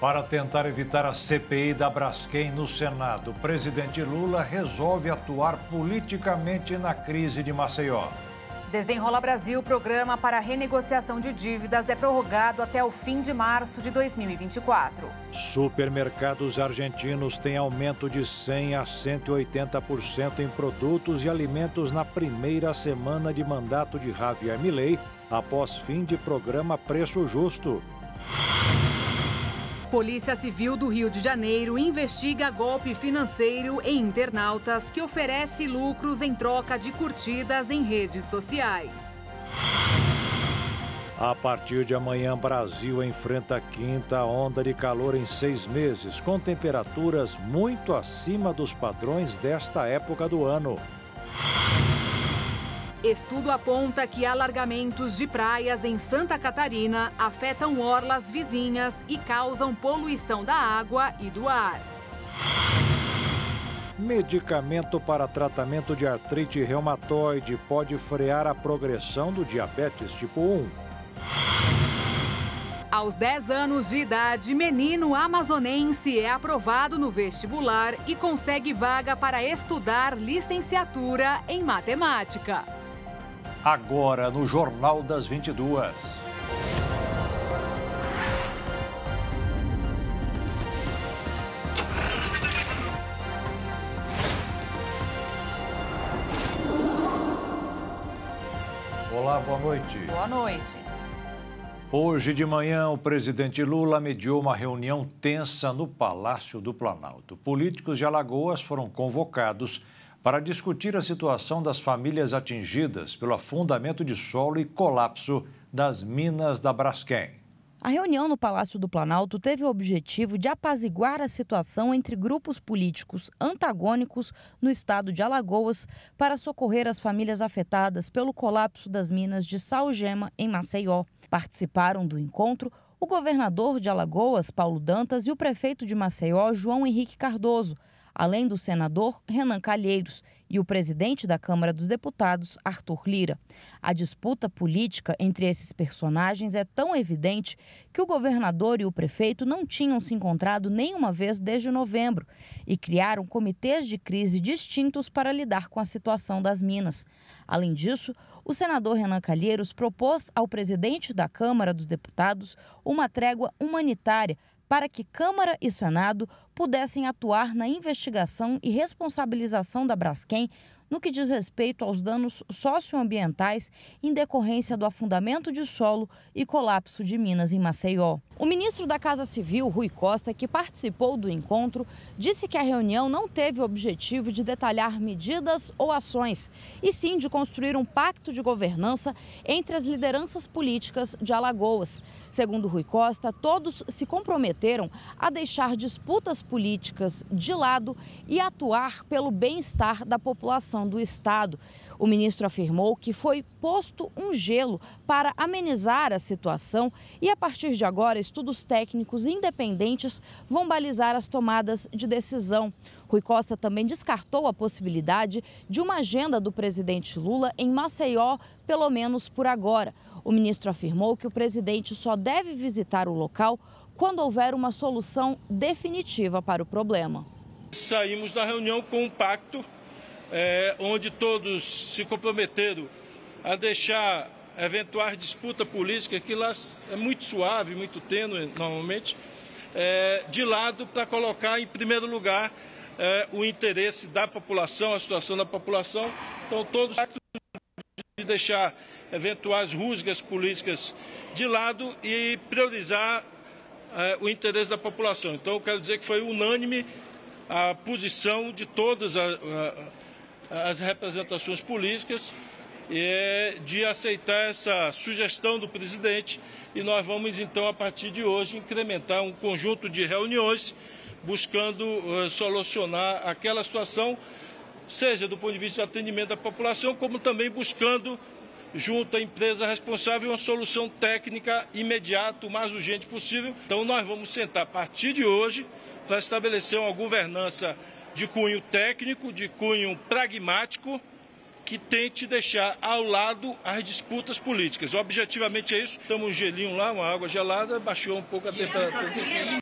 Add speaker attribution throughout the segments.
Speaker 1: Para tentar evitar a CPI da Braskem no Senado, o presidente Lula resolve atuar politicamente na crise de Maceió.
Speaker 2: Desenrola Brasil, programa para renegociação de dívidas é prorrogado até o fim de março de 2024.
Speaker 1: Supermercados argentinos têm aumento de 100 a 180% em produtos e alimentos na primeira semana de mandato de Javier Milei, após fim de programa Preço Justo.
Speaker 2: Polícia Civil do Rio de Janeiro investiga golpe financeiro em internautas que oferece lucros em troca de curtidas em redes sociais.
Speaker 1: A partir de amanhã, Brasil enfrenta a quinta onda de calor em seis meses, com temperaturas muito acima dos padrões desta época do ano.
Speaker 2: Estudo aponta que alargamentos de praias em Santa Catarina afetam orlas vizinhas e causam poluição da água e do ar.
Speaker 1: Medicamento para tratamento de artrite reumatoide pode frear a progressão do diabetes tipo 1.
Speaker 2: Aos 10 anos de idade, menino amazonense é aprovado no vestibular e consegue vaga para estudar licenciatura em matemática
Speaker 1: agora no Jornal das 22. Olá, boa noite. Boa noite. Hoje de manhã, o presidente Lula mediou uma reunião tensa no Palácio do Planalto. Políticos de Alagoas foram convocados para discutir a situação das famílias atingidas pelo afundamento de solo e colapso das minas da Braskem.
Speaker 3: A reunião no Palácio do Planalto teve o objetivo de apaziguar a situação entre grupos políticos antagônicos no estado de Alagoas para socorrer as famílias afetadas pelo colapso das minas de Salgema, em Maceió. Participaram do encontro o governador de Alagoas, Paulo Dantas, e o prefeito de Maceió, João Henrique Cardoso, além do senador Renan Calheiros e o presidente da Câmara dos Deputados, Arthur Lira. A disputa política entre esses personagens é tão evidente que o governador e o prefeito não tinham se encontrado nenhuma vez desde novembro e criaram comitês de crise distintos para lidar com a situação das minas. Além disso, o senador Renan Calheiros propôs ao presidente da Câmara dos Deputados uma trégua humanitária para que Câmara e Senado pudessem atuar na investigação e responsabilização da Braskem no que diz respeito aos danos socioambientais em decorrência do afundamento de solo e colapso de minas em Maceió. O ministro da Casa Civil, Rui Costa, que participou do encontro, disse que a reunião não teve o objetivo de detalhar medidas ou ações, e sim de construir um pacto de governança entre as lideranças políticas de Alagoas. Segundo Rui Costa, todos se comprometeram a deixar disputas políticas de lado e atuar pelo bem-estar da população do Estado. O ministro afirmou que foi posto um gelo para amenizar a situação e, a partir de agora, estudos técnicos independentes vão balizar as tomadas de decisão. Rui Costa também descartou a possibilidade de uma agenda do presidente Lula em Maceió, pelo menos por agora. O ministro afirmou que o presidente só deve visitar o local quando houver uma solução definitiva para o problema.
Speaker 4: Saímos da reunião com um pacto é, onde todos se comprometeram a deixar eventuais disputa política, que lá é muito suave, muito tênue normalmente, é, de lado para colocar em primeiro lugar é, o interesse da população, a situação da população. Então, todos de deixar eventuais rusgas políticas de lado e priorizar é, o interesse da população. Então, eu quero dizer que foi unânime a posição de todas as as representações políticas de aceitar essa sugestão do presidente e nós vamos então a partir de hoje incrementar um conjunto de reuniões buscando eh, solucionar aquela situação, seja do ponto de vista de atendimento da população, como também buscando junto à empresa responsável uma solução técnica imediata, o mais urgente possível. Então nós vamos sentar a partir de hoje para estabelecer uma governança de cunho técnico, de cunho pragmático, que tente deixar ao lado as disputas políticas. Objetivamente é isso. Estamos um gelinho lá, uma água gelada, baixou um pouco a temperatura.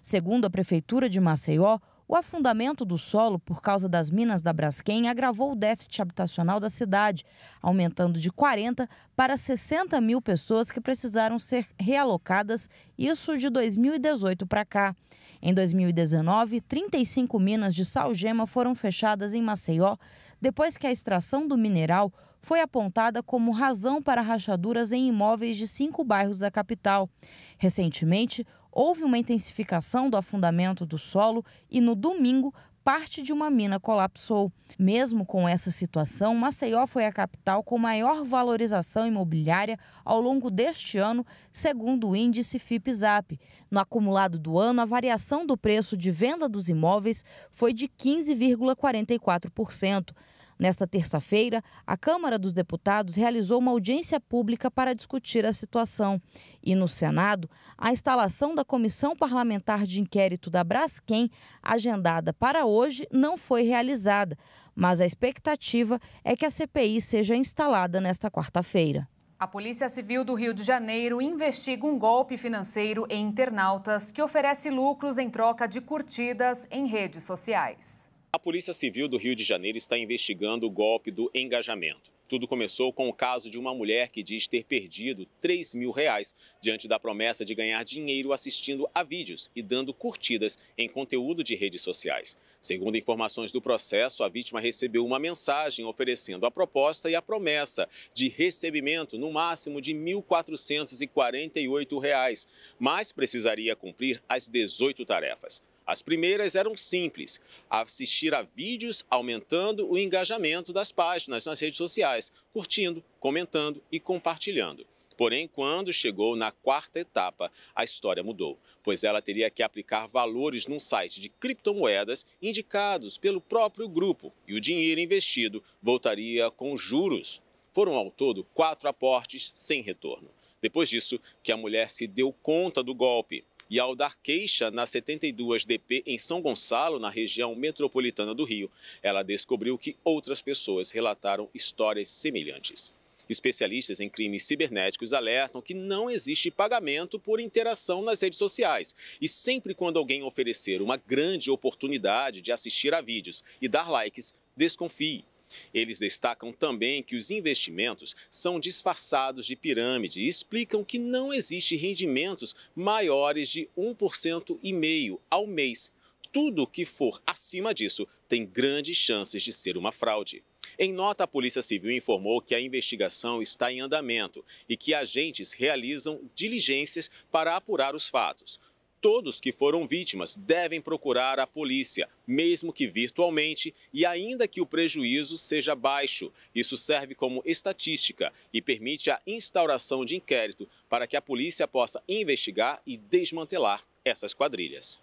Speaker 3: Segundo a Prefeitura de Maceió, o afundamento do solo por causa das minas da Braskem agravou o déficit habitacional da cidade, aumentando de 40 para 60 mil pessoas que precisaram ser realocadas, isso de 2018 para cá. Em 2019, 35 minas de salgema foram fechadas em Maceió depois que a extração do mineral foi apontada como razão para rachaduras em imóveis de cinco bairros da capital. Recentemente, houve uma intensificação do afundamento do solo e no domingo parte de uma mina colapsou. Mesmo com essa situação, Maceió foi a capital com maior valorização imobiliária ao longo deste ano, segundo o índice Fipzap. No acumulado do ano, a variação do preço de venda dos imóveis foi de 15,44%. Nesta terça-feira, a Câmara dos Deputados realizou uma audiência pública para discutir a situação. E no Senado, a instalação da Comissão Parlamentar de Inquérito da Braskem, agendada para hoje, não foi realizada. Mas a expectativa é que a CPI seja instalada nesta quarta-feira. A
Speaker 2: Polícia Civil do Rio de Janeiro investiga um golpe financeiro em internautas que oferece lucros em troca de curtidas em redes sociais.
Speaker 5: A Polícia Civil do Rio de Janeiro está investigando o golpe do engajamento. Tudo começou com o caso de uma mulher que diz ter perdido 3 mil reais diante da promessa de ganhar dinheiro assistindo a vídeos e dando curtidas em conteúdo de redes sociais. Segundo informações do processo, a vítima recebeu uma mensagem oferecendo a proposta e a promessa de recebimento no máximo de R$ 1.448, reais, mas precisaria cumprir as 18 tarefas. As primeiras eram simples: assistir a vídeos aumentando o engajamento das páginas nas redes sociais, curtindo, comentando e compartilhando. Porém, quando chegou na quarta etapa, a história mudou, pois ela teria que aplicar valores num site de criptomoedas indicados pelo próprio grupo e o dinheiro investido voltaria com juros. Foram ao todo quatro aportes sem retorno. Depois disso, que a mulher se deu conta do golpe e ao dar queixa na 72 DP em São Gonçalo, na região metropolitana do Rio, ela descobriu que outras pessoas relataram histórias semelhantes. Especialistas em crimes cibernéticos alertam que não existe pagamento por interação nas redes sociais. E sempre quando alguém oferecer uma grande oportunidade de assistir a vídeos e dar likes, desconfie. Eles destacam também que os investimentos são disfarçados de pirâmide e explicam que não existe rendimentos maiores de 1% e meio ao mês. Tudo que for acima disso tem grandes chances de ser uma fraude. Em nota, a Polícia Civil informou que a investigação está em andamento e que agentes realizam diligências para apurar os fatos. Todos que foram vítimas devem procurar a polícia, mesmo que virtualmente e ainda que o prejuízo seja baixo. Isso serve como estatística e permite a instauração de inquérito para que a polícia possa investigar e desmantelar essas quadrilhas.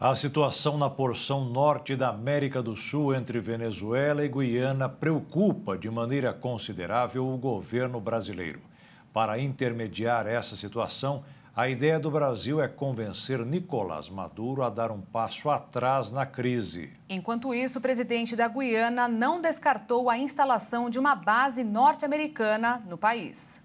Speaker 1: A situação na porção norte da América do Sul entre Venezuela e Guiana preocupa de maneira considerável o governo brasileiro. Para intermediar essa situação, a ideia do Brasil é convencer Nicolás Maduro a dar um passo atrás na crise.
Speaker 2: Enquanto isso, o presidente da Guiana não descartou a instalação de uma base norte-americana no país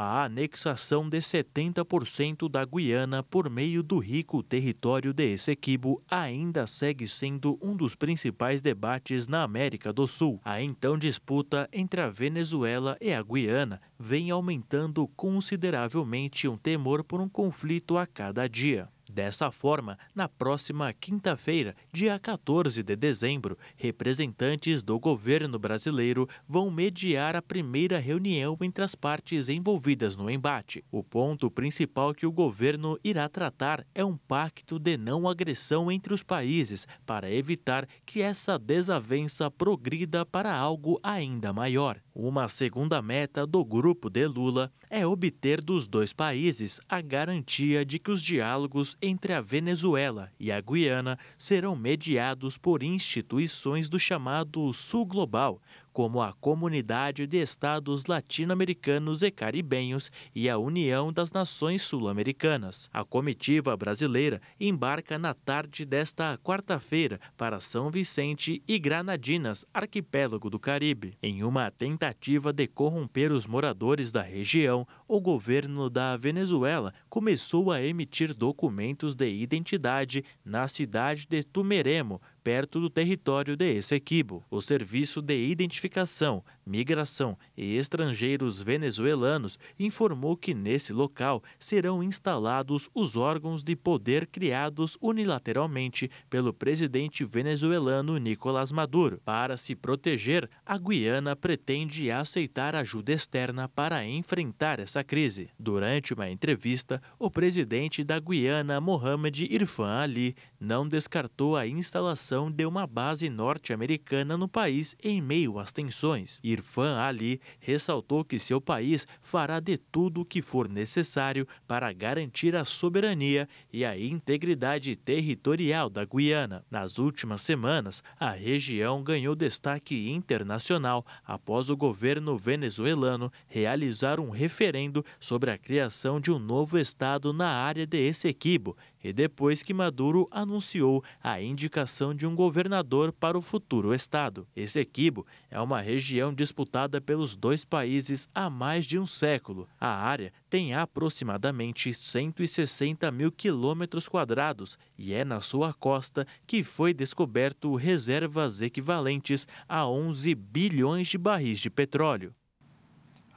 Speaker 6: a anexação de 70% da Guiana por meio do rico território de Essequibo ainda segue sendo um dos principais debates na América do Sul. A então disputa entre a Venezuela e a Guiana vem aumentando consideravelmente um temor por um conflito a cada dia. Dessa forma, na próxima quinta-feira, dia 14 de dezembro, representantes do governo brasileiro vão mediar a primeira reunião entre as partes envolvidas no embate. O ponto principal que o governo irá tratar é um pacto de não agressão entre os países para evitar que essa desavença progrida para algo ainda maior. Uma segunda meta do grupo de Lula é obter dos dois países a garantia de que os diálogos entre a Venezuela e a Guiana serão mediados por instituições do chamado Sul Global, como a Comunidade de Estados Latino-Americanos e Caribenhos e a União das Nações Sul-Americanas. A comitiva brasileira embarca na tarde desta quarta-feira para São Vicente e Granadinas, arquipélago do Caribe. Em uma tentativa de corromper os moradores da região, o governo da Venezuela começou a emitir documentos de identidade na cidade de Tumeremo perto do território de Essequibo. O serviço de identificação Migração e Estrangeiros Venezuelanos informou que nesse local serão instalados os órgãos de poder criados unilateralmente pelo presidente venezuelano Nicolás Maduro. Para se proteger, a Guiana pretende aceitar ajuda externa para enfrentar essa crise. Durante uma entrevista, o presidente da Guiana, Mohamed Irfan Ali, não descartou a instalação de uma base norte-americana no país em meio às tensões. Irfan Ali ressaltou que seu país fará de tudo o que for necessário para garantir a soberania e a integridade territorial da Guiana. Nas últimas semanas, a região ganhou destaque internacional após o governo venezuelano realizar um referendo sobre a criação de um novo estado na área de Essequibo, e depois que Maduro anunciou a indicação de um governador para o futuro estado. Essequibo é uma região disputada pelos dois países há mais de um século. A área tem aproximadamente 160 mil quilômetros quadrados e é na sua costa que foi descoberto reservas equivalentes a 11 bilhões de barris de petróleo.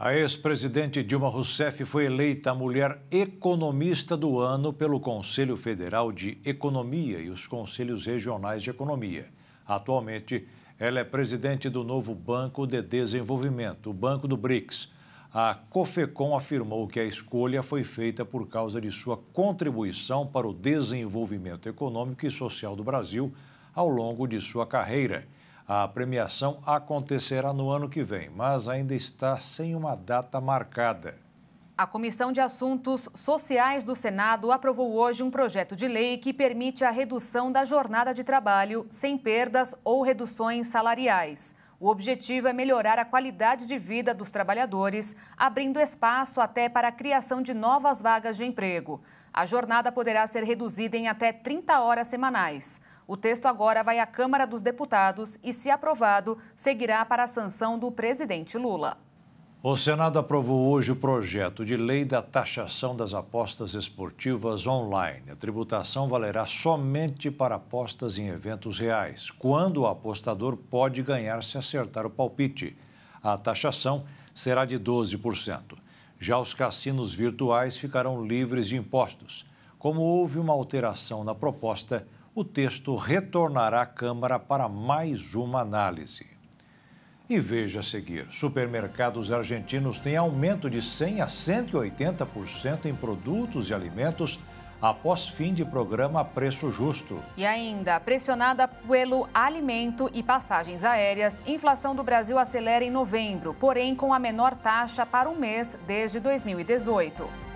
Speaker 6: A ex-presidente Dilma
Speaker 1: Rousseff foi eleita a mulher economista do ano pelo Conselho Federal de Economia e os Conselhos Regionais de Economia. Atualmente, ela é presidente do novo Banco de Desenvolvimento, o Banco do BRICS. A COFECOM afirmou que a escolha foi feita por causa de sua contribuição para o desenvolvimento econômico e social do Brasil ao longo de sua carreira a premiação acontecerá no ano que vem, mas ainda está sem uma data marcada.
Speaker 2: A Comissão de Assuntos Sociais do Senado aprovou hoje um projeto de lei que permite a redução da jornada de trabalho sem perdas ou reduções salariais. O objetivo é melhorar a qualidade de vida dos trabalhadores, abrindo espaço até para a criação de novas vagas de emprego. A jornada poderá ser reduzida em até 30 horas semanais. O texto agora vai à Câmara dos Deputados e, se aprovado, seguirá para a sanção do presidente Lula.
Speaker 1: O Senado aprovou hoje o projeto de lei da taxação das apostas esportivas online. A tributação valerá somente para apostas em eventos reais, quando o apostador pode ganhar se acertar o palpite. A taxação será de 12%. Já os cassinos virtuais ficarão livres de impostos. Como houve uma alteração na proposta, o texto retornará à Câmara para mais uma análise. E veja a seguir: supermercados argentinos têm aumento de 100 a 180% em produtos e alimentos após fim de programa Preço Justo.
Speaker 2: E ainda, pressionada pelo alimento e passagens aéreas, inflação do Brasil acelera em novembro, porém com a menor taxa para um mês desde 2018.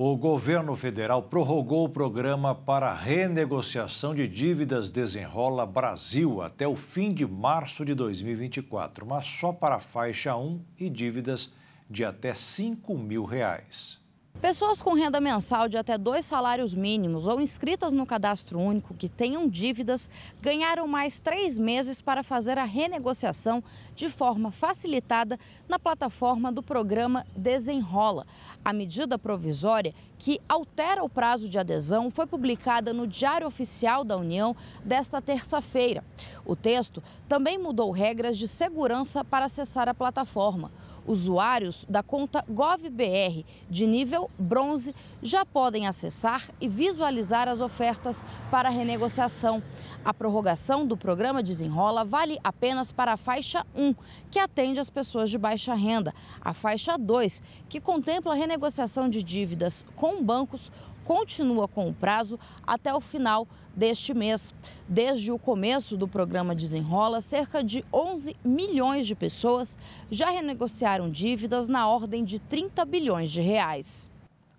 Speaker 1: o governo federal prorrogou o programa para renegociação de dívidas Desenrola Brasil até o fim de março de 2024, mas só para a faixa 1 e dívidas de até 5 mil reais.
Speaker 3: Pessoas com renda mensal de até dois salários mínimos ou inscritas no cadastro único que tenham dívidas ganharam mais três meses para fazer a renegociação de forma facilitada na plataforma do programa Desenrola. A medida provisória que altera o prazo de adesão foi publicada no Diário Oficial da União desta terça-feira. O texto também mudou regras de segurança para acessar a plataforma. Usuários da conta GovBR de nível bronze já podem acessar e visualizar as ofertas para renegociação. A prorrogação do programa Desenrola vale apenas para a faixa 1, que atende as pessoas de baixa renda, a faixa 2, que contempla a renegociação de dívidas com bancos, continua com o prazo até o final deste mês. Desde o começo do programa Desenrola, cerca de 11 milhões de pessoas já renegociaram dívidas na ordem de 30 bilhões de reais.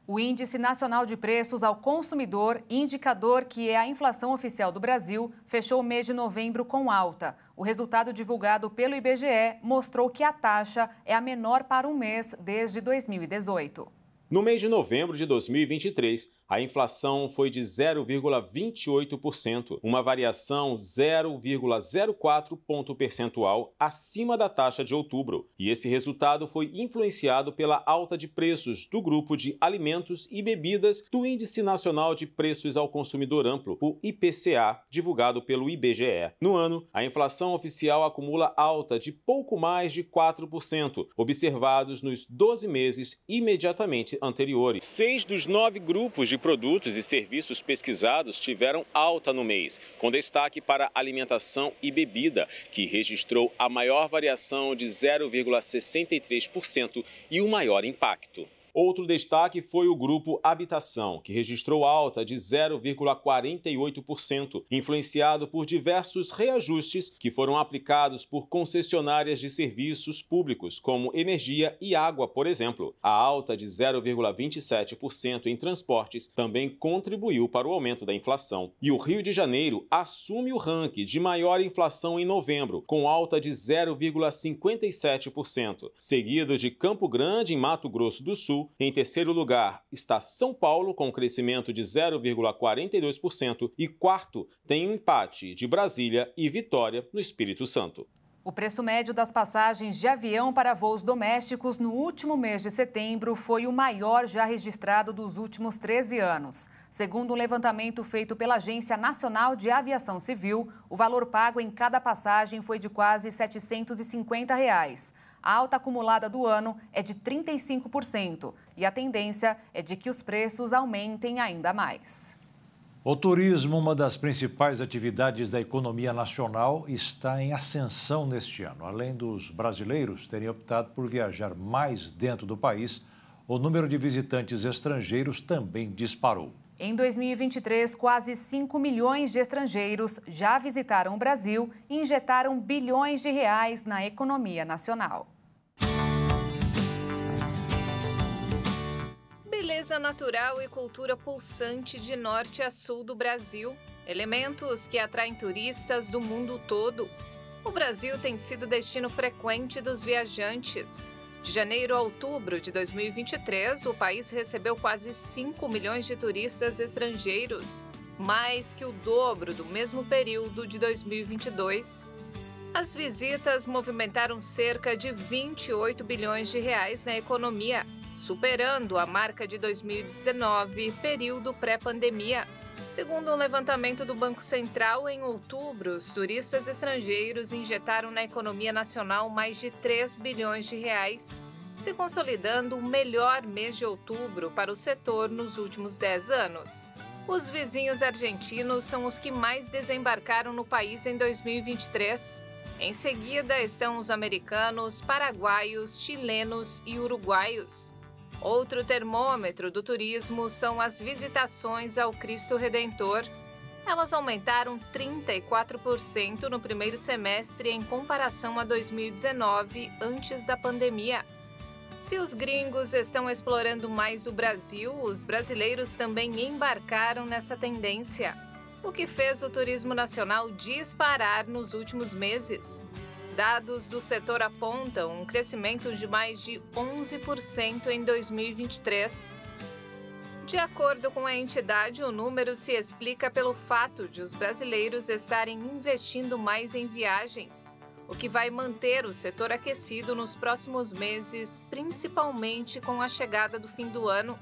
Speaker 3: O Índice
Speaker 2: Nacional de Preços ao Consumidor, indicador que é a inflação oficial do Brasil, fechou o mês de novembro com alta. O resultado divulgado pelo IBGE mostrou que a taxa é a menor para um mês desde 2018.
Speaker 5: No mês de novembro de 2023, a inflação foi de 0,28%, uma variação 0,04 ponto percentual acima da taxa de outubro. E esse resultado foi influenciado pela alta de preços do grupo de alimentos e bebidas do Índice Nacional de Preços ao Consumidor Amplo, o IPCA, divulgado pelo IBGE. No ano, a inflação oficial acumula alta de pouco mais de 4%, observados nos 12 meses imediatamente anteriores. Seis dos nove grupos de produtos e serviços pesquisados tiveram alta no mês, com destaque para alimentação e bebida, que registrou a maior variação de 0,63% e o maior impacto. Outro destaque foi o grupo Habitação, que registrou alta de 0,48%, influenciado por diversos reajustes que foram aplicados por concessionárias de serviços públicos, como energia e água, por exemplo. A alta de 0,27% em transportes também contribuiu para o aumento da inflação. E o Rio de Janeiro assume o ranking de maior inflação em novembro, com alta de 0,57%, seguido de Campo Grande, em Mato Grosso do Sul em terceiro lugar está São Paulo, com um crescimento de 0,42%, e quarto tem um empate de Brasília e Vitória, no Espírito Santo.
Speaker 2: O preço médio das passagens de avião para voos domésticos no último mês de setembro foi o maior já registrado dos últimos 13 anos. Segundo um levantamento feito pela Agência Nacional de Aviação Civil, o valor pago em cada passagem foi de quase R$ 750. Reais a alta acumulada do ano é de 35% e a tendência é de que os preços aumentem ainda mais.
Speaker 1: O turismo, uma das principais atividades da economia nacional, está em ascensão neste ano. Além dos brasileiros terem optado por viajar mais dentro do país, o número de visitantes estrangeiros também disparou.
Speaker 2: Em 2023, quase 5 milhões de estrangeiros já visitaram o Brasil e injetaram bilhões de reais na economia nacional.
Speaker 7: Beleza natural e cultura pulsante de norte a sul do Brasil, elementos que atraem turistas do mundo todo. O Brasil tem sido destino frequente dos viajantes. De janeiro a outubro de 2023, o país recebeu quase 5 milhões de turistas estrangeiros, mais que o dobro do mesmo período de 2022. As visitas movimentaram cerca de 28 bilhões de reais na economia, superando a marca de 2019, período pré-pandemia. Segundo um levantamento do Banco Central, em outubro, os turistas estrangeiros injetaram na economia nacional mais de 3 bilhões de reais, se consolidando o melhor mês de outubro para o setor nos últimos 10 anos. Os vizinhos argentinos são os que mais desembarcaram no país em 2023. Em seguida estão os americanos, paraguaios, chilenos e uruguaios. Outro termômetro do turismo são as visitações ao Cristo Redentor. Elas aumentaram 34% no primeiro semestre em comparação a 2019, antes da pandemia. Se os gringos estão explorando mais o Brasil, os brasileiros também embarcaram nessa tendência, o que fez o turismo nacional disparar nos últimos meses. Dados do setor apontam um crescimento de mais de 11% em 2023. De acordo com a entidade, o número se explica pelo fato de os brasileiros estarem investindo mais em viagens, o que vai manter o setor aquecido nos próximos meses, principalmente com a chegada do fim do ano.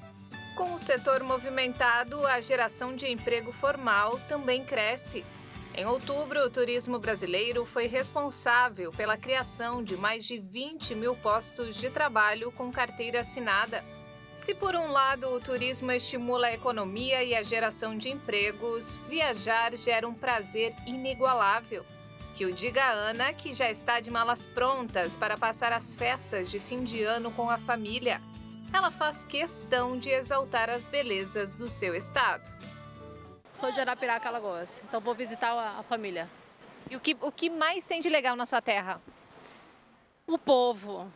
Speaker 7: Com o setor movimentado, a geração de emprego formal também cresce. Em outubro, o turismo brasileiro foi responsável pela criação de mais de 20 mil postos de trabalho com carteira assinada. Se, por um lado, o turismo estimula a economia e a geração de empregos, viajar gera um prazer inigualável. Que o diga a Ana, que já está de malas prontas para passar as festas de fim de ano com a família. Ela faz questão de exaltar as belezas do seu estado. Sou de Arapiraca, Alagoas. Então vou visitar a, a família.
Speaker 8: E o que, o que mais tem de legal na sua terra? O povo.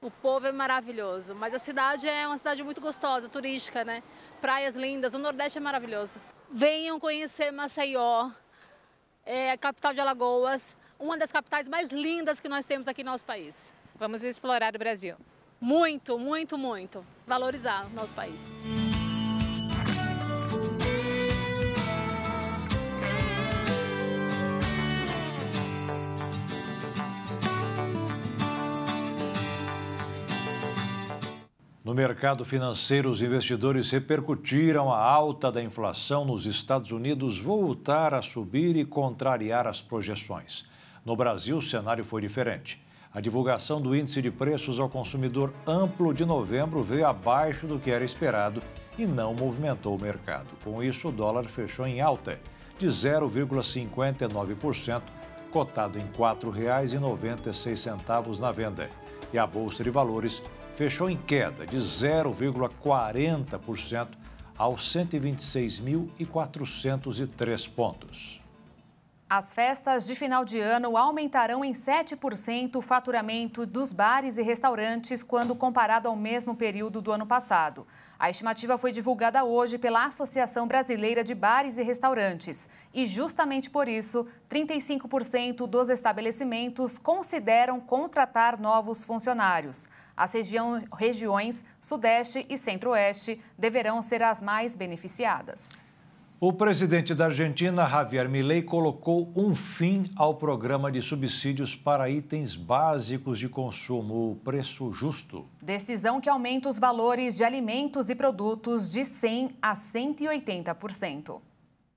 Speaker 8: O povo é maravilhoso, mas a cidade é uma cidade muito gostosa, turística, né? Praias lindas, o Nordeste é maravilhoso. Venham conhecer Maceió, é a capital de Alagoas, uma das capitais mais lindas que nós temos aqui no nosso país. Vamos explorar o Brasil. Muito, muito, muito. Valorizar o nosso país.
Speaker 1: No mercado financeiro, os investidores repercutiram a alta da inflação nos Estados Unidos voltar a subir e contrariar as projeções. No Brasil, o cenário foi diferente. A divulgação do índice de preços ao consumidor amplo de novembro veio abaixo do que era esperado e não movimentou o mercado. Com isso, o dólar fechou em alta de 0,59%, cotado em R$ 4,96 na venda. E a Bolsa de Valores fechou em queda de 0,40% aos 126.403 pontos.
Speaker 2: As festas de final de ano aumentarão em 7% o faturamento dos bares e restaurantes quando comparado ao mesmo período do ano passado. A estimativa foi divulgada hoje pela Associação Brasileira de Bares e Restaurantes. E justamente por isso, 35% dos estabelecimentos consideram contratar novos funcionários. As região, regiões Sudeste e Centro-Oeste deverão ser as mais beneficiadas.
Speaker 1: O presidente da Argentina, Javier Milei, colocou um fim ao programa de subsídios para itens básicos de consumo, o preço justo.
Speaker 2: Decisão que aumenta os valores de alimentos e produtos de 100 a 180%.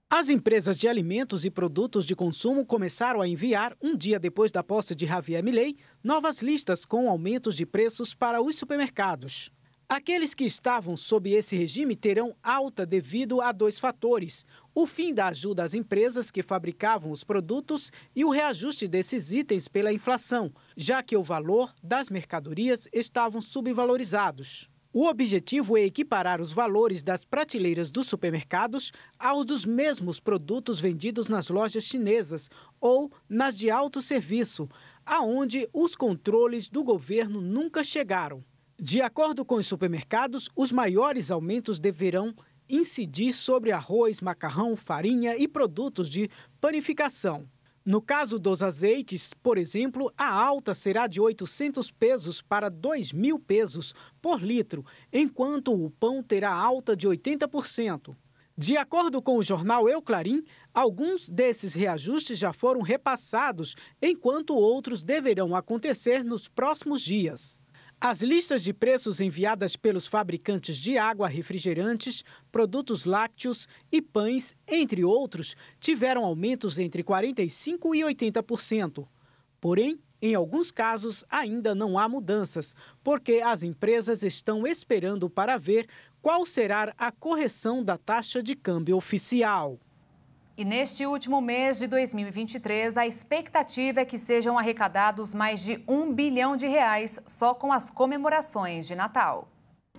Speaker 9: As empresas de alimentos e produtos de consumo começaram a enviar, um dia depois da posse de Javier Milei, novas listas com aumentos de preços para os supermercados. Aqueles que estavam sob esse regime terão alta devido a dois fatores: o fim da ajuda às empresas que fabricavam os produtos e o reajuste desses itens pela inflação, já que o valor das mercadorias estavam subvalorizados. O objetivo é equiparar os valores das prateleiras dos supermercados aos dos mesmos produtos vendidos nas lojas chinesas ou nas de alto serviço, aonde os controles do governo nunca chegaram. De acordo com os supermercados, os maiores aumentos deverão incidir sobre arroz, macarrão, farinha e produtos de panificação. No caso dos azeites, por exemplo, a alta será de 800 pesos para 2 mil pesos por litro, enquanto o pão terá alta de 80%. De acordo com o jornal Eu Clarim, alguns desses reajustes já foram repassados, enquanto outros deverão acontecer nos próximos dias. As listas de preços enviadas pelos fabricantes de água, refrigerantes, produtos lácteos e pães, entre outros, tiveram aumentos entre 45% e 80%. Porém, em alguns casos, ainda não há mudanças, porque as empresas estão esperando para ver qual será a correção da taxa de câmbio oficial.
Speaker 2: E neste último mês de 2023, a expectativa é que sejam arrecadados mais de um bilhão de reais só
Speaker 8: com as comemorações de Natal.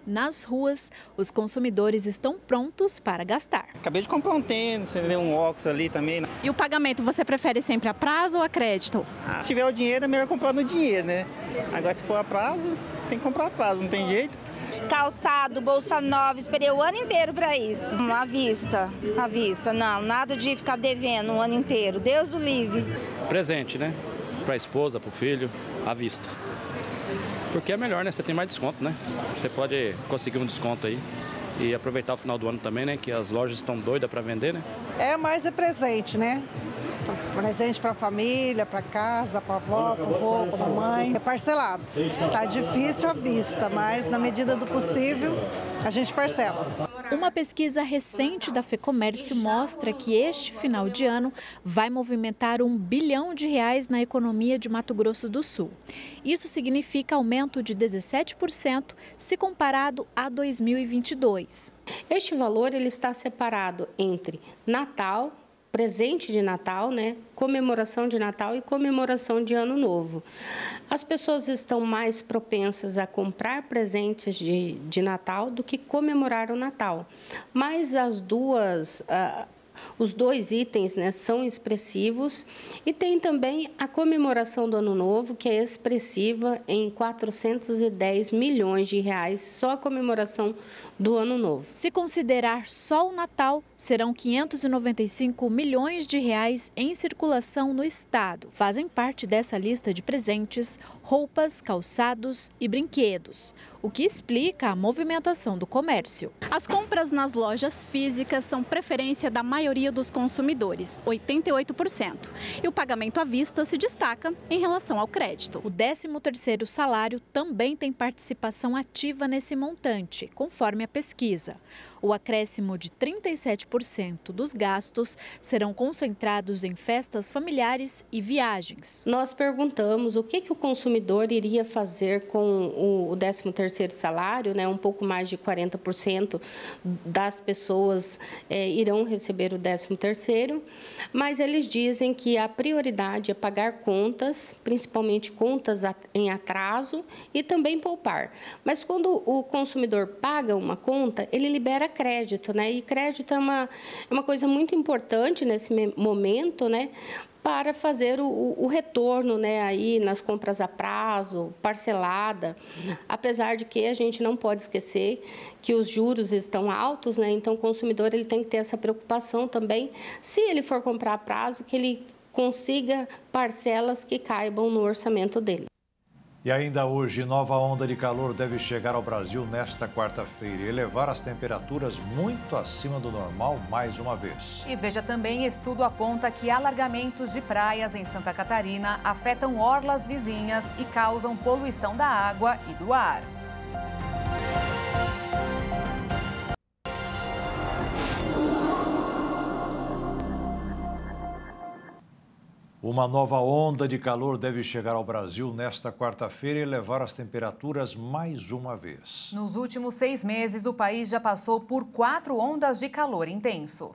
Speaker 8: Nas ruas, os consumidores estão prontos para gastar. Acabei de comprar um tênis, né, um óculos ali também. Né? E o pagamento você prefere sempre a prazo ou a crédito? Ah, se tiver o dinheiro, é melhor comprar no dinheiro, né? Agora, se for a
Speaker 10: prazo, tem que comprar a prazo, não tem jeito calçado, bolsa nova, esperei o ano inteiro para isso. À vista, à vista, não, nada de ficar devendo o ano inteiro, Deus o
Speaker 6: livre. Presente, né? Para a esposa, para o filho, à vista. Porque é melhor, né? Você tem mais desconto, né? Você pode conseguir um desconto aí e aproveitar o final do ano também, né? Que as lojas estão doidas para vender, né?
Speaker 10: É, mas é presente, né? presente para a família, para casa, para avó, para avô, para mamãe. É parcelado. Tá
Speaker 8: difícil a vista, mas na medida do possível a gente parcela. Uma pesquisa recente da Fecomércio mostra que este final de ano vai movimentar um bilhão de reais na economia de Mato Grosso do Sul. Isso significa aumento de 17% se comparado a 2022. Este valor ele está separado entre Natal, presente de Natal, né?
Speaker 10: comemoração de Natal e comemoração de Ano Novo. As pessoas estão mais propensas a comprar presentes de, de Natal do que comemorar o Natal. Mas as duas. Uh, os dois itens né, são expressivos. E tem também a comemoração do Ano Novo, que é expressiva em
Speaker 8: 410 milhões de reais, só a comemoração do Ano Novo. Se considerar só o Natal, serão 595 milhões de reais em circulação no estado. Fazem parte dessa lista de presentes roupas, calçados e brinquedos o que explica a movimentação do comércio. As compras nas lojas físicas são preferência da maioria dos consumidores, 88%. E o pagamento à vista se destaca em relação ao crédito. O 13º salário também tem participação ativa nesse montante, conforme a pesquisa. O acréscimo de 37% dos gastos serão concentrados em festas familiares e viagens. Nós perguntamos o que, que o consumidor iria fazer
Speaker 10: com o 13º salário, né? um pouco mais de 40% das pessoas é, irão receber o 13º, mas eles dizem que a prioridade é pagar contas, principalmente contas em atraso e também poupar. Mas quando o consumidor paga uma conta, ele libera crédito, né? E crédito é uma, é uma coisa muito importante nesse momento, né? para fazer o, o, retorno né, aí nas compras a prazo, parcelada. Apesar de que a gente não pode esquecer que os juros estão altos, né, então o consumidor ele tem que ter essa preocupação também, se ele for comprar a prazo, que ele consiga parcelas que caibam no orçamento dele.
Speaker 1: E ainda hoje, nova onda de calor deve chegar ao Brasil nesta quarta-feira e elevar as temperaturas muito acima do normal mais uma vez.
Speaker 2: E veja também, estudo aponta que alargamentos de praias em Santa Catarina afetam orlas vizinhas e causam poluição da água e do ar.
Speaker 1: Uma nova onda de calor deve chegar ao Brasil nesta quarta-feira e elevar as temperaturas mais uma vez.
Speaker 2: Nos últimos seis meses, o país já passou por quatro ondas de calor intenso.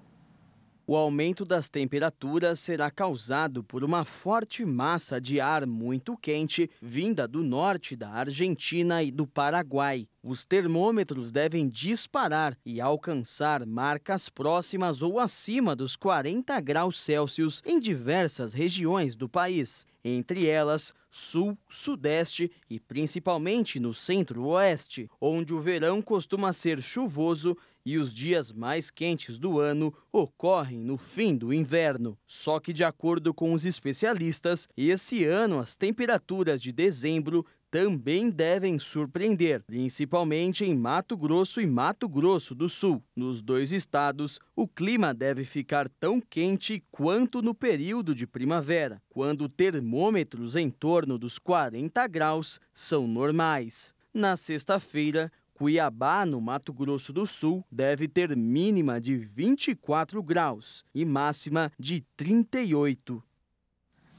Speaker 11: O aumento das temperaturas será causado por uma forte massa de ar muito quente vinda do norte da Argentina e do Paraguai. Os termômetros devem disparar e alcançar marcas próximas ou acima dos 40 graus Celsius em diversas regiões do país, entre elas sul, sudeste e principalmente no centro-oeste, onde o verão costuma ser chuvoso e os dias mais quentes do ano ocorrem no fim do inverno. Só que, de acordo com os especialistas, esse ano as temperaturas de dezembro também devem surpreender, principalmente em Mato Grosso e Mato Grosso do Sul. Nos dois estados, o clima deve ficar tão quente quanto no período de primavera, quando termômetros em torno dos 40 graus são normais. Na sexta-feira, Cuiabá, no Mato Grosso do Sul, deve ter mínima de 24 graus e máxima de 38.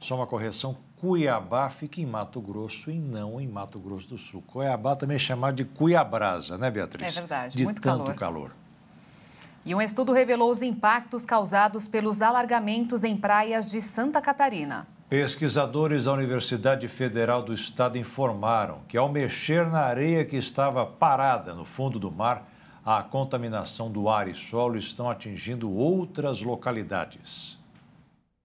Speaker 1: Só uma correção, Cuiabá fica em Mato Grosso e não em Mato Grosso do Sul. Cuiabá também é chamado de Cuiabrasa, né, Beatriz? É verdade, de muito tanto calor. calor.
Speaker 2: E um estudo revelou os impactos causados pelos alargamentos em praias de Santa Catarina.
Speaker 1: Pesquisadores da Universidade Federal do Estado informaram que, ao mexer na areia que estava parada no fundo do mar, a contaminação do ar e solo estão atingindo outras localidades.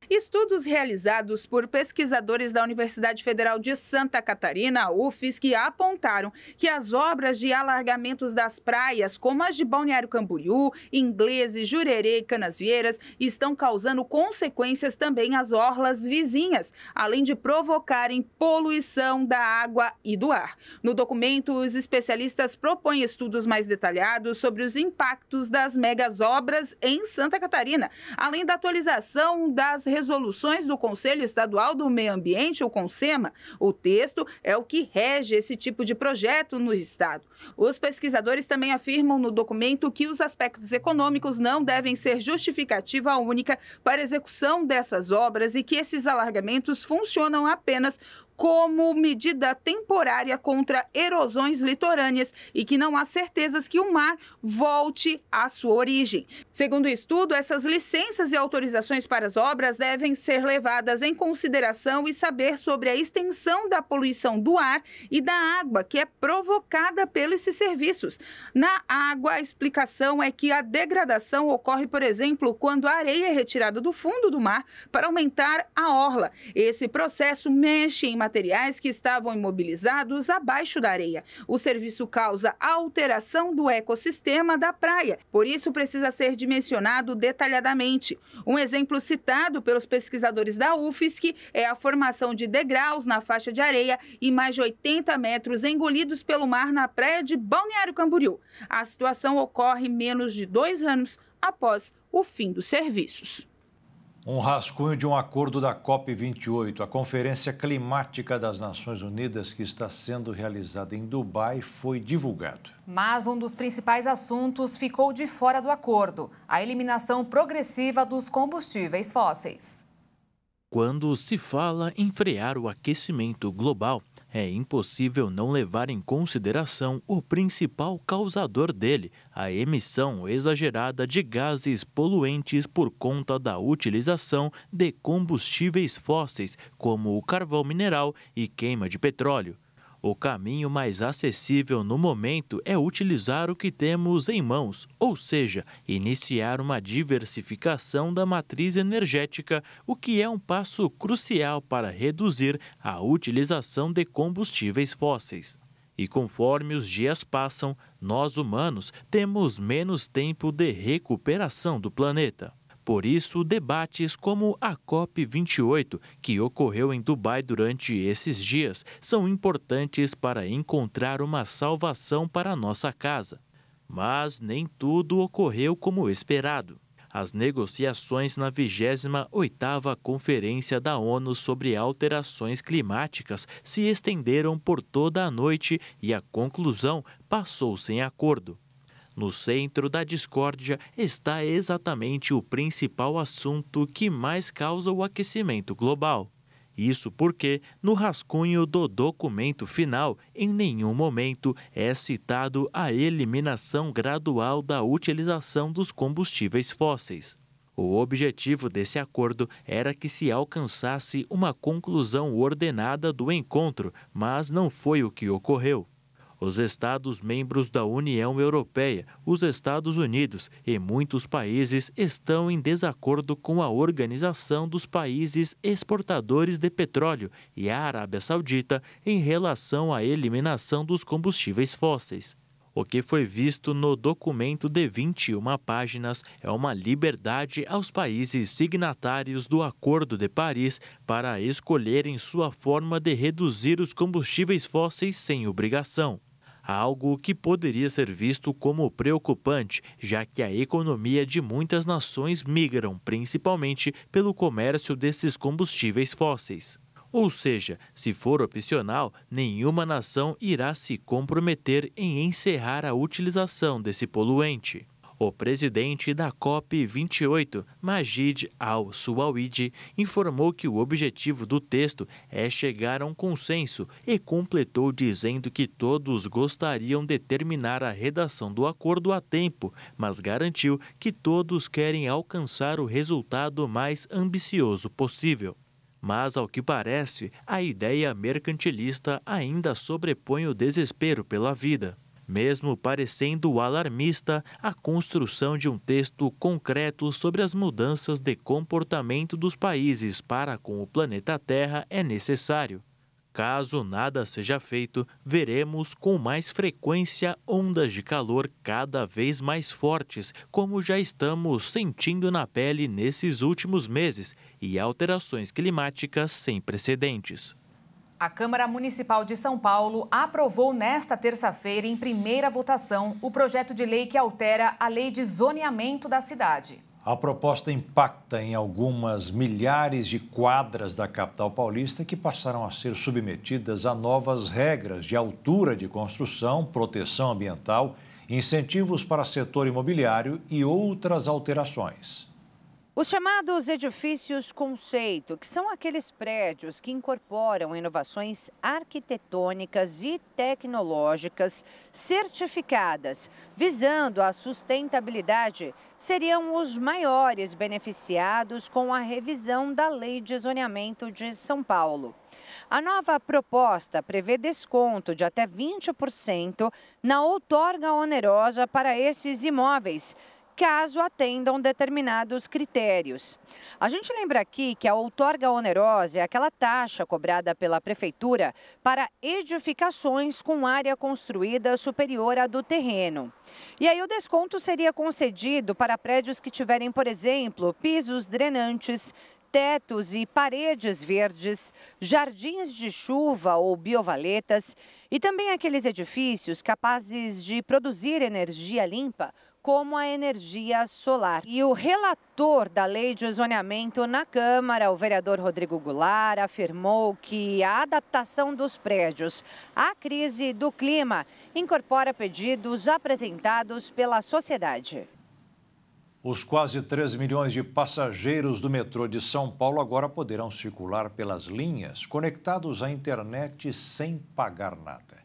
Speaker 12: Estudos realizados por pesquisadores da Universidade Federal de Santa Catarina, UFSC, apontaram que as obras de alargamentos das praias, como as de Balneário Camboriú, Ingleses, Jurerê e Canasvieiras, estão causando consequências também às orlas vizinhas, além de provocarem poluição da água e do ar. No documento, os especialistas propõem estudos mais detalhados sobre os impactos das megas obras em Santa Catarina, além da atualização das resoluções do Conselho Estadual do Meio Ambiente, o CONSEMA. O texto é o que rege esse tipo de projeto no Estado. Os pesquisadores também afirmam no documento que os aspectos econômicos não devem ser justificativa única para execução dessas obras e que esses alargamentos funcionam apenas como medida temporária contra erosões litorâneas e que não há certezas que o mar volte à sua origem. Segundo o estudo, essas licenças e autorizações para as obras devem ser levadas em consideração e saber sobre a extensão da poluição do ar e da água que é provocada pelos serviços. Na água, a explicação é que a degradação ocorre, por exemplo, quando a areia é retirada do fundo do mar para aumentar a orla. Esse processo mexe em materiais que estavam imobilizados abaixo da areia. O serviço causa alteração do ecossistema da praia, por isso precisa ser dimensionado detalhadamente. Um exemplo citado pelos pesquisadores da UFSC é a formação de degraus na faixa de areia e mais de 80 metros engolidos pelo mar na praia de Balneário Camboriú. A situação ocorre menos de dois anos após o fim dos serviços.
Speaker 1: Um rascunho de um acordo da COP28, a Conferência Climática das Nações Unidas, que está sendo realizada em Dubai, foi divulgado.
Speaker 2: Mas um dos principais assuntos ficou de fora do acordo: a eliminação progressiva dos combustíveis fósseis.
Speaker 6: Quando se fala em frear o aquecimento global, é impossível não levar em consideração o principal causador dele, a emissão exagerada de gases poluentes por conta da utilização de combustíveis fósseis, como o carvão mineral e queima de petróleo. O caminho mais acessível no momento é utilizar o que temos em mãos, ou seja, iniciar uma diversificação da matriz energética, o que é um passo crucial para reduzir a utilização de combustíveis fósseis. E conforme os dias passam, nós humanos temos menos tempo de recuperação do planeta. Por isso, debates como a COP28, que ocorreu em Dubai durante esses dias, são importantes para encontrar uma salvação para nossa casa. Mas nem tudo ocorreu como esperado. As negociações na 28ª Conferência da ONU sobre alterações climáticas se estenderam por toda a noite e a conclusão passou sem acordo. No centro da discórdia está exatamente o principal assunto que mais causa o aquecimento global. Isso porque, no rascunho do documento final, em nenhum momento é citado a eliminação gradual da utilização dos combustíveis fósseis. O objetivo desse acordo era que se alcançasse uma conclusão ordenada do encontro, mas não foi o que ocorreu os Estados membros da União Europeia, os Estados Unidos e muitos países estão em desacordo com a Organização dos Países Exportadores de Petróleo e a Arábia Saudita em relação à eliminação dos combustíveis fósseis. O que foi visto no documento de 21 páginas é uma liberdade aos países signatários do Acordo de Paris para escolherem sua forma de reduzir os combustíveis fósseis sem obrigação algo que poderia ser visto como preocupante, já que a economia de muitas nações migram principalmente pelo comércio desses combustíveis fósseis. Ou seja, se for opcional, nenhuma nação irá se comprometer em encerrar a utilização desse poluente. O presidente da COP28, Majid Al-Suawid, informou que o objetivo do texto é chegar a um consenso e completou dizendo que todos gostariam de terminar a redação do acordo a tempo, mas garantiu que todos querem alcançar o resultado mais ambicioso possível. Mas, ao que parece, a ideia mercantilista ainda sobrepõe o desespero pela vida mesmo parecendo alarmista a construção de um texto concreto sobre as mudanças de comportamento dos países para com o planeta Terra é necessário. Caso nada seja feito, veremos com mais frequência ondas de calor cada vez mais fortes, como já estamos sentindo na pele nesses últimos meses, e alterações climáticas sem precedentes.
Speaker 2: A Câmara Municipal de São Paulo aprovou nesta terça-feira, em primeira votação, o projeto de lei que altera a lei de zoneamento da cidade.
Speaker 1: A proposta impacta em algumas milhares de quadras da capital paulista que passaram a ser submetidas a novas regras de altura de construção, proteção ambiental, incentivos para setor imobiliário e outras alterações.
Speaker 13: Os chamados edifícios conceito, que são aqueles prédios que incorporam inovações arquitetônicas e tecnológicas certificadas, visando a sustentabilidade, seriam os maiores beneficiados com a revisão da Lei de Zoneamento de São Paulo. A nova proposta prevê desconto de até 20% na outorga onerosa para esses imóveis caso atendam determinados critérios. A gente lembra aqui que a outorga onerosa é aquela taxa cobrada pela prefeitura para edificações com área construída superior à do terreno. E aí o desconto seria concedido para prédios que tiverem, por exemplo, pisos drenantes, tetos e paredes verdes, jardins de chuva ou biovaletas e também aqueles edifícios capazes de produzir energia limpa como a energia solar. E o relator da lei de zoneamento na Câmara, o vereador Rodrigo Goulart, afirmou que a adaptação dos prédios à crise do clima incorpora pedidos apresentados pela sociedade.
Speaker 1: Os quase 3 milhões de passageiros do metrô de São Paulo agora poderão circular pelas linhas conectados à internet sem pagar nada.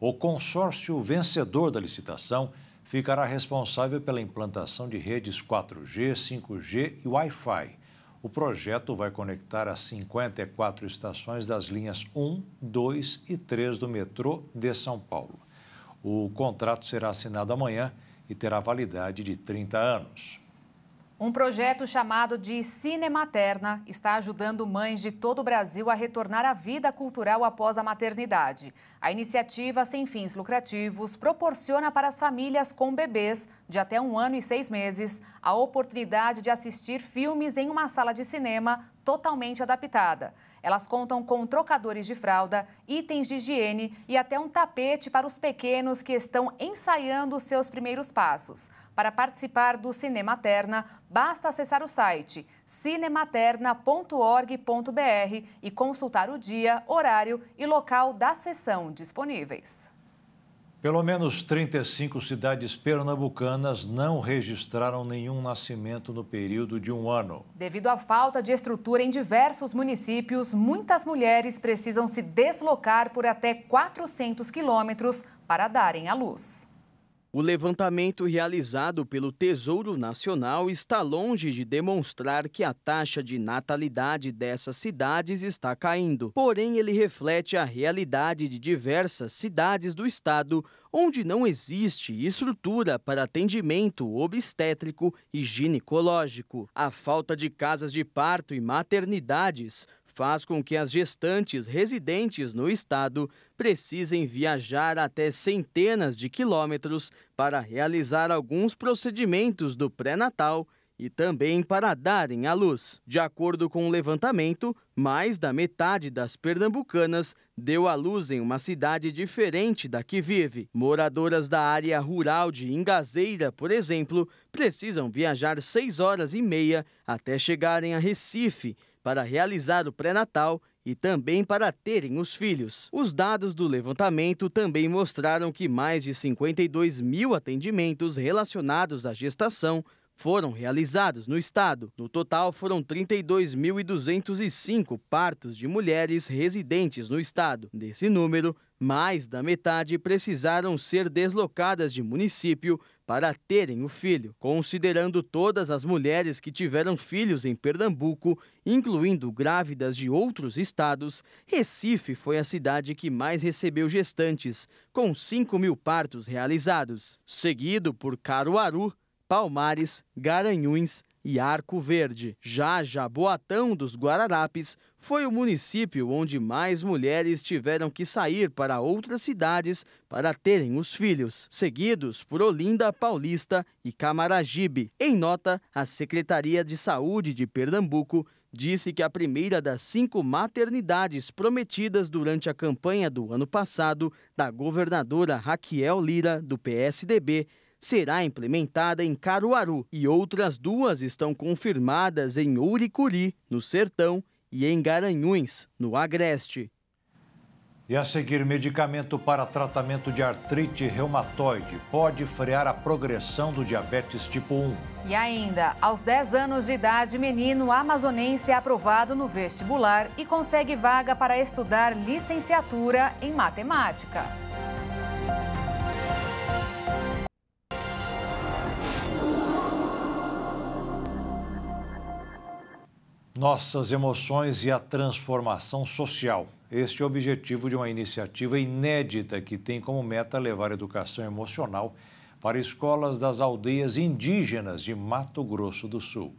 Speaker 1: O consórcio vencedor da licitação ficará responsável pela implantação de redes 4G, 5G e Wi-Fi. O projeto vai conectar as 54 estações das linhas 1, 2 e 3 do metrô de São Paulo. O contrato será assinado amanhã e terá validade de 30 anos.
Speaker 2: Um projeto chamado de Materna está ajudando mães de todo o Brasil a retornar à vida cultural após a maternidade. A iniciativa sem fins lucrativos proporciona para as famílias com bebês de até um ano e seis meses a oportunidade de assistir filmes em uma sala de cinema totalmente adaptada. Elas contam com trocadores de fralda, itens de higiene e até um tapete para os pequenos que estão ensaiando seus primeiros passos. Para participar do Cinema Terna, basta acessar o site cinematerna.org.br e consultar o dia, horário e local da sessão disponíveis.
Speaker 1: Pelo menos 35 cidades pernambucanas não registraram nenhum nascimento no período de um ano.
Speaker 2: Devido à falta de estrutura em diversos municípios, muitas mulheres precisam se deslocar por até 400 quilômetros para darem à luz.
Speaker 11: O levantamento realizado pelo Tesouro Nacional está longe de demonstrar que a taxa de natalidade dessas cidades está caindo. Porém, ele reflete a realidade de diversas cidades do estado onde não existe estrutura para atendimento obstétrico e ginecológico. A falta de casas de parto e maternidades faz com que as gestantes residentes no estado precisem viajar até centenas de quilômetros para realizar alguns procedimentos do pré-natal e também para darem à luz. De acordo com o levantamento, mais da metade das pernambucanas deu à luz em uma cidade diferente da que vive. Moradoras da área rural de Ingazeira, por exemplo, precisam viajar seis horas e meia até chegarem a Recife para realizar o pré-natal e também para terem os filhos. Os dados do levantamento também mostraram que mais de 52 mil atendimentos relacionados à gestação foram realizados no estado. No total, foram 32.205 partos de mulheres residentes no estado. Desse número, mais da metade precisaram ser deslocadas de município para terem o filho. Considerando todas as mulheres que tiveram filhos em Pernambuco, incluindo grávidas de outros estados, Recife foi a cidade que mais recebeu gestantes, com 5 mil partos realizados, seguido por Caruaru, Palmares, Garanhuns e Arco Verde. Já Jaboatão dos Guararapes foi o município onde mais mulheres tiveram que sair para outras cidades para terem os filhos, seguidos por Olinda Paulista e Camaragibe. Em nota, a Secretaria de Saúde de Pernambuco disse que a primeira das cinco maternidades prometidas durante a campanha do ano passado da governadora Raquel Lira, do PSDB, será implementada em Caruaru e outras duas estão confirmadas em Uricuri, no Sertão, e em
Speaker 1: Garanhuns, no Agreste. E a seguir, medicamento para tratamento de artrite reumatoide pode frear a progressão do diabetes tipo 1.
Speaker 2: E ainda, aos 10 anos de idade, menino amazonense é aprovado no vestibular e consegue vaga para estudar licenciatura em matemática.
Speaker 1: Nossas emoções e a transformação social. Este é o objetivo de uma iniciativa inédita que tem como meta levar educação emocional para escolas das aldeias indígenas de Mato Grosso do Sul.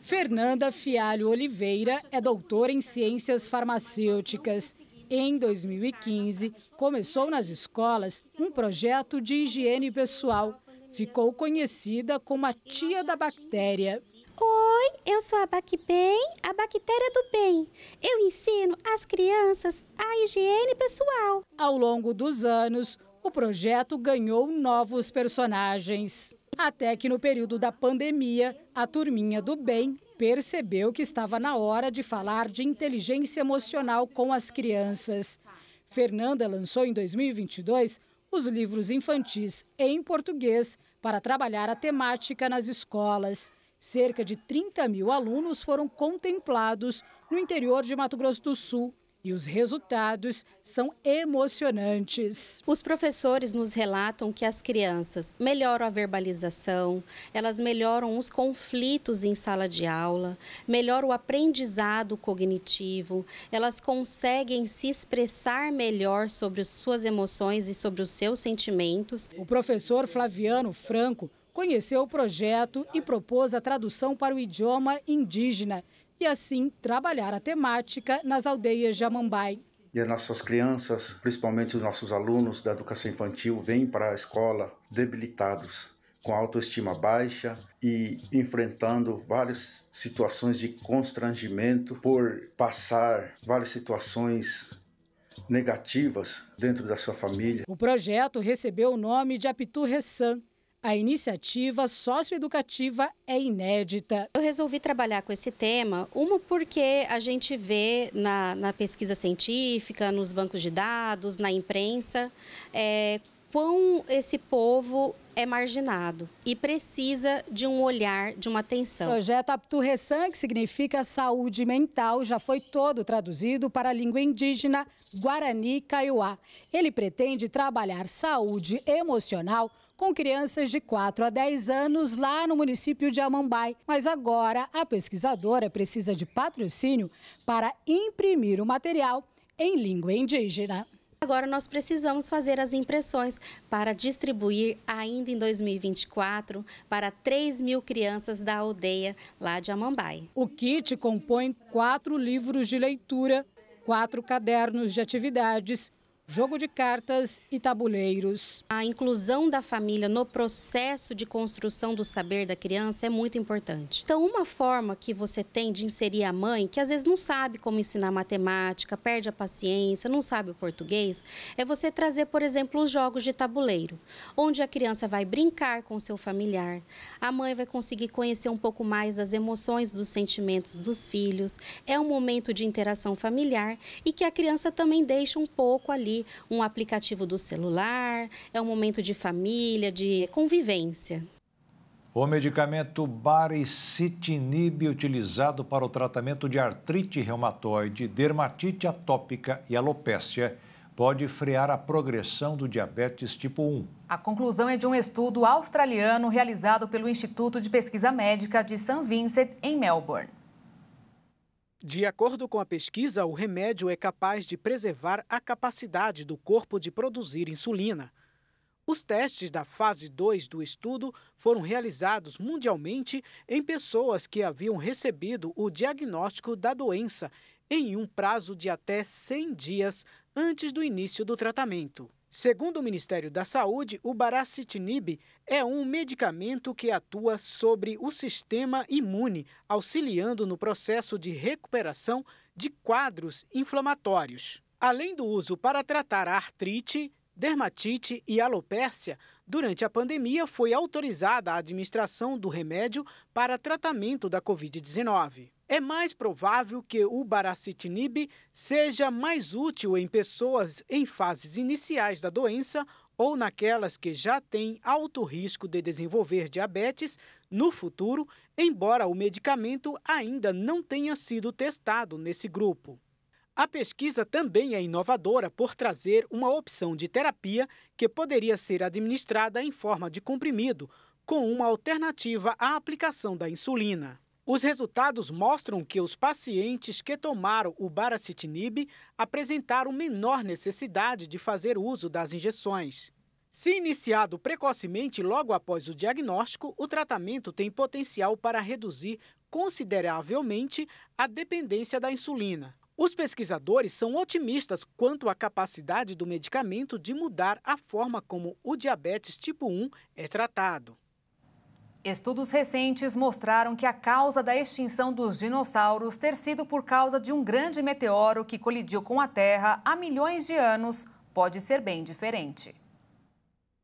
Speaker 14: Fernanda Fialho Oliveira é doutora em ciências farmacêuticas. Em 2015, começou nas escolas um projeto de higiene pessoal. Ficou conhecida como a tia da bactéria. Oi, eu sou a Bacbem, a bactéria do bem. Eu ensino as crianças a higiene pessoal. Ao longo dos anos, o projeto ganhou novos personagens. Até que no período da pandemia, a turminha do bem percebeu que estava na hora de falar de inteligência emocional com as crianças. Fernanda lançou em 2022 os livros infantis em português para trabalhar a temática nas escolas. Cerca de 30 mil alunos foram contemplados no interior de Mato Grosso do Sul e os resultados são emocionantes. Os
Speaker 15: professores nos relatam que as crianças melhoram a verbalização, elas melhoram os conflitos em sala de aula, melhoram o aprendizado cognitivo, elas conseguem se expressar melhor sobre suas emoções e sobre os
Speaker 14: seus sentimentos. O professor Flaviano Franco conheceu o projeto e propôs a tradução para o idioma indígena e assim trabalhar a temática nas aldeias de Amambai.
Speaker 4: E as nossas crianças, principalmente os nossos alunos da educação infantil, vêm para a escola debilitados, com autoestima baixa e enfrentando várias situações de constrangimento por passar várias situações negativas dentro da sua família. O
Speaker 14: projeto recebeu o nome de Apitu Ressan, a iniciativa socioeducativa é inédita. Eu resolvi trabalhar com esse tema, uma porque a gente vê
Speaker 15: na, na pesquisa científica, nos bancos de dados, na imprensa, é, quão esse povo é marginado e precisa de um olhar,
Speaker 14: de uma atenção. O projeto Apturressan, que significa saúde mental, já foi todo traduzido para a língua indígena Guarani Kaiowá. Ele pretende trabalhar saúde emocional com crianças de 4 a 10 anos lá no município de Amambai. Mas agora a pesquisadora precisa de patrocínio para imprimir o material em língua indígena. Agora nós precisamos fazer as
Speaker 15: impressões para distribuir ainda em 2024 para 3 mil
Speaker 14: crianças da aldeia lá de Amambai. O kit compõe quatro livros de leitura, quatro cadernos de atividades, jogo de cartas e
Speaker 15: tabuleiros. A inclusão da família no processo de construção do saber da criança é muito importante. Então, uma forma que você tem de inserir a mãe, que às vezes não sabe como ensinar matemática, perde a paciência, não sabe o português, é você trazer, por exemplo, os jogos de tabuleiro, onde a criança vai brincar com seu familiar, a mãe vai conseguir conhecer um pouco mais das emoções, dos sentimentos dos filhos, é um momento de interação familiar e que a criança também deixa um pouco ali um aplicativo do celular, é um momento de família, de convivência.
Speaker 1: O medicamento baricitinib, utilizado para o tratamento de artrite reumatoide, dermatite atópica e alopécia, pode frear a progressão do diabetes tipo 1.
Speaker 2: A conclusão é de um estudo australiano realizado pelo Instituto de Pesquisa Médica de St. Vincent, em Melbourne.
Speaker 9: De acordo com a pesquisa, o remédio é capaz de preservar a capacidade do corpo de produzir insulina. Os testes da fase 2 do estudo foram realizados mundialmente em pessoas que haviam recebido o diagnóstico da doença em um prazo de até 100 dias antes do início do tratamento. Segundo o Ministério da Saúde, o baracitinib é um medicamento que atua sobre o sistema imune, auxiliando no processo de recuperação de quadros inflamatórios. Além do uso para tratar a artrite, dermatite e alopécia, durante a pandemia foi autorizada a administração do remédio para tratamento da Covid-19 é mais provável que o baracitinib seja mais útil em pessoas em fases iniciais da doença ou naquelas que já têm alto risco de desenvolver diabetes no futuro, embora o medicamento ainda não tenha sido testado nesse grupo. A pesquisa também é inovadora por trazer uma opção de terapia que poderia ser administrada em forma de comprimido, com uma alternativa à aplicação da insulina. Os resultados mostram que os pacientes que tomaram o baracitinib apresentaram menor necessidade de fazer uso das injeções. Se iniciado precocemente logo após o diagnóstico, o tratamento tem potencial para reduzir consideravelmente a dependência da insulina. Os pesquisadores são otimistas quanto à capacidade do medicamento de mudar a forma como o diabetes tipo 1 é tratado.
Speaker 2: Estudos recentes mostraram que a causa da extinção dos dinossauros ter sido por causa de um grande meteoro que colidiu com a Terra há milhões de anos pode ser bem diferente.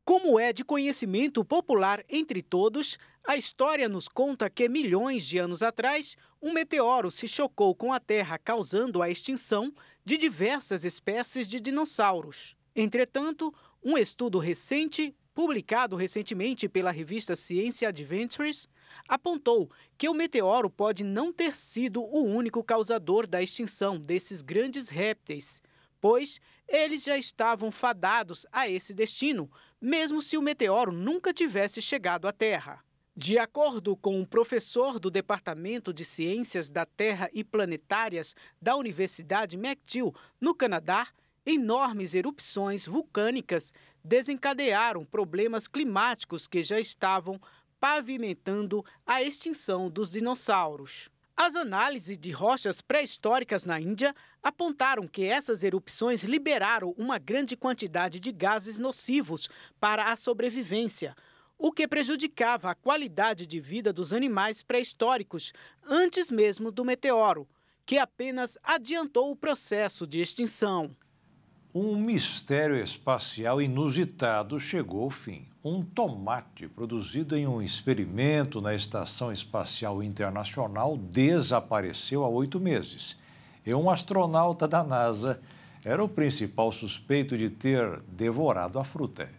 Speaker 9: Como é de conhecimento popular entre todos, a história nos conta que milhões de anos atrás, um meteoro se chocou com a Terra, causando a extinção de diversas espécies de dinossauros. Entretanto, um estudo recente publicado recentemente pela revista Science Adventures, apontou que o meteoro pode não ter sido o único causador da extinção desses grandes répteis, pois eles já estavam fadados a esse destino, mesmo se o meteoro nunca tivesse chegado à Terra. De acordo com um professor do Departamento de Ciências da Terra e Planetárias da Universidade McGill, no Canadá, enormes erupções vulcânicas desencadearam problemas climáticos que já estavam pavimentando a extinção dos dinossauros. As análises de rochas pré-históricas na Índia apontaram que essas erupções liberaram uma grande quantidade de gases nocivos para a sobrevivência, o que prejudicava a qualidade de vida dos animais pré-históricos antes mesmo do meteoro, que apenas adiantou
Speaker 1: o processo de extinção. Um mistério espacial inusitado chegou ao fim. Um tomate produzido em um experimento na Estação Espacial Internacional desapareceu há oito meses. E um astronauta da NASA era o principal suspeito de ter devorado a fruta.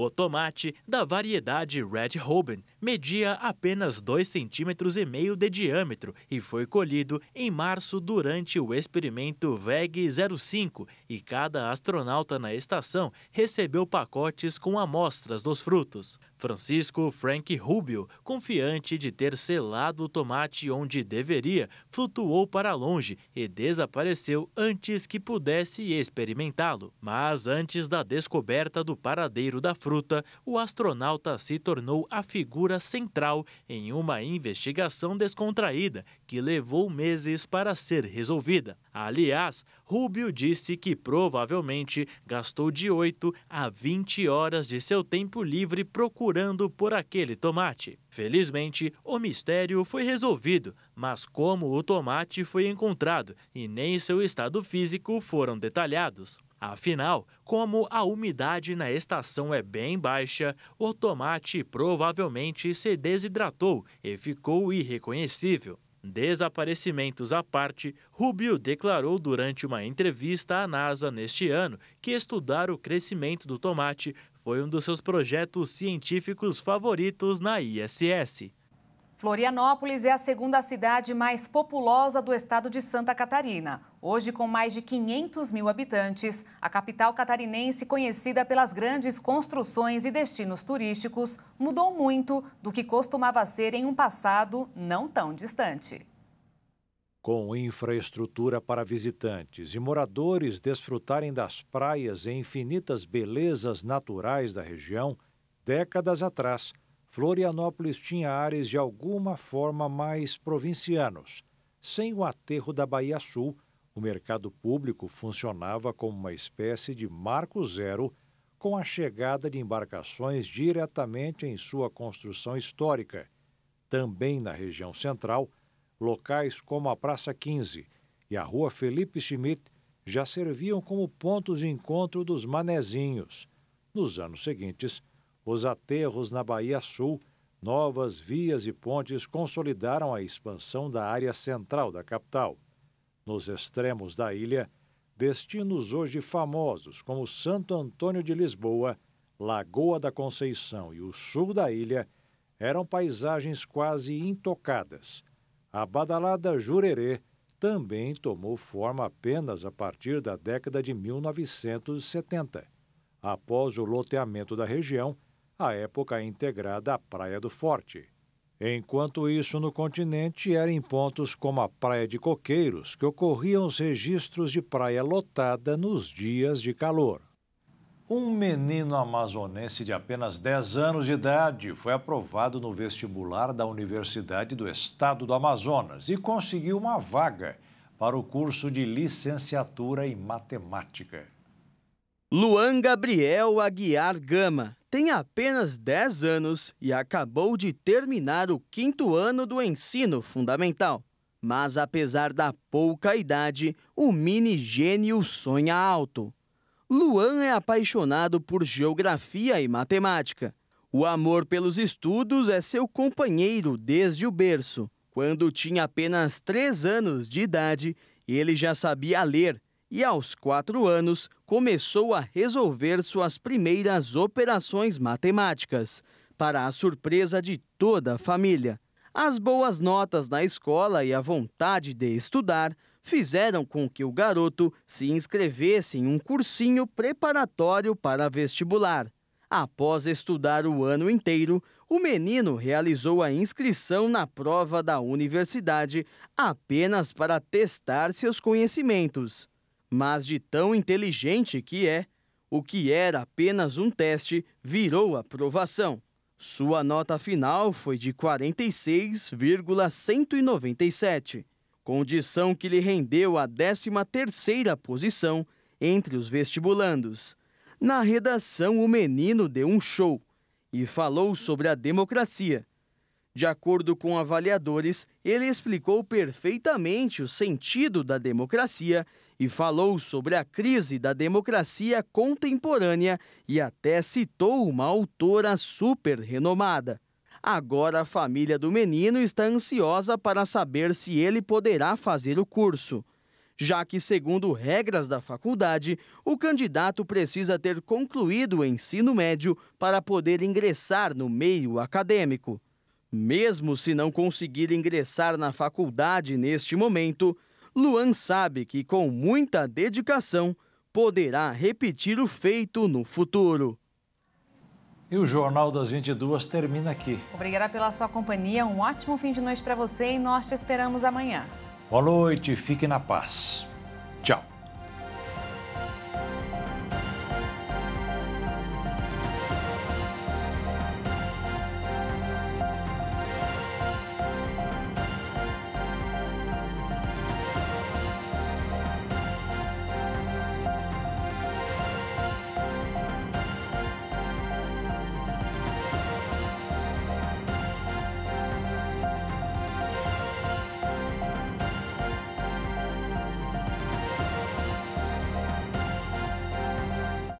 Speaker 6: O tomate da variedade Red Robin media apenas 2,5 cm de diâmetro e foi colhido em março durante o experimento VEG 05 e cada astronauta na estação recebeu pacotes com amostras dos frutos. Francisco Frank Rubio, confiante de ter selado o tomate onde deveria, flutuou para longe e desapareceu antes que pudesse experimentá-lo. Mas antes da descoberta do paradeiro da fruta, o astronauta se tornou a figura central em uma investigação descontraída que levou meses para ser resolvida. Aliás, Rubio disse que provavelmente gastou de 8 a 20 horas de seu tempo livre procurando por aquele tomate. Felizmente, o mistério foi resolvido, mas como o tomate foi encontrado e nem seu estado físico foram detalhados. Afinal, como a umidade na estação é bem baixa, o tomate provavelmente se desidratou e ficou irreconhecível. Desaparecimentos à parte, Rubio declarou durante uma entrevista à NASA neste ano que estudar o crescimento do tomate foi um dos seus projetos científicos favoritos na ISS.
Speaker 2: Florianópolis é a segunda cidade mais populosa do estado de Santa Catarina. Hoje, com mais de 500 mil habitantes, a capital catarinense, conhecida pelas grandes construções e destinos turísticos, mudou muito do que costumava ser em um passado não tão distante.
Speaker 1: Com infraestrutura para visitantes e moradores desfrutarem das praias e infinitas belezas naturais da região, décadas atrás, Florianópolis tinha ares de alguma forma mais provincianos. Sem o aterro da Bahia Sul, o mercado público funcionava como uma espécie de marco zero com a chegada de embarcações diretamente em sua construção histórica. Também na região central, locais como a Praça 15 e a Rua Felipe Schmidt já serviam como pontos de encontro dos manezinhos. Nos anos seguintes, os aterros na Bahia Sul, novas vias e pontes consolidaram a expansão da área central da capital. Nos extremos da ilha, destinos hoje famosos como Santo Antônio de Lisboa, Lagoa da Conceição e o sul da ilha eram paisagens quase intocadas. A badalada Jurerê também tomou forma apenas a partir da década de 1970. Após o loteamento da região, à época integrada à Praia do Forte. Enquanto isso, no continente, era em pontos como a Praia de Coqueiros que ocorriam os registros de praia lotada nos dias de calor. Um menino amazonense de apenas 10 anos de idade foi aprovado no vestibular da Universidade do Estado do Amazonas e conseguiu uma vaga para o curso de licenciatura em matemática. Luan Gabriel
Speaker 11: Aguiar Gama tem apenas 10 anos e acabou de terminar o quinto ano do ensino fundamental. Mas apesar da pouca idade, o mini gênio sonha alto. Luan é apaixonado por geografia e matemática. O amor pelos estudos é seu companheiro desde o berço. Quando tinha apenas 3 anos de idade, ele já sabia ler e, aos quatro anos, começou a resolver suas primeiras operações matemáticas, para a surpresa de toda a família. As boas notas na escola e a vontade de estudar fizeram com que o garoto se inscrevesse em um cursinho preparatório para vestibular. Após estudar o ano inteiro, o menino realizou a inscrição na prova da universidade apenas para testar seus conhecimentos mas de tão inteligente que é, o que era apenas um teste virou aprovação. Sua nota final foi de 46,197, condição que lhe rendeu a 13ª posição entre os vestibulandos. Na redação, o menino deu um show e falou sobre a democracia. De acordo com avaliadores, ele explicou perfeitamente o sentido da democracia e falou sobre a crise da democracia contemporânea e até citou uma autora super renomada. Agora a família do menino está ansiosa para saber se ele poderá fazer o curso já que, segundo regras da faculdade, o candidato precisa ter concluído o ensino médio para poder ingressar no meio acadêmico. Mesmo se não conseguir ingressar na faculdade neste momento, Luan sabe que com muita dedicação poderá repetir o feito no futuro.
Speaker 1: E o Jornal das 22 termina aqui.
Speaker 2: Obrigada pela sua companhia, um ótimo fim de noite para você e nós te esperamos amanhã.
Speaker 1: Boa noite, fique na paz. Tchau.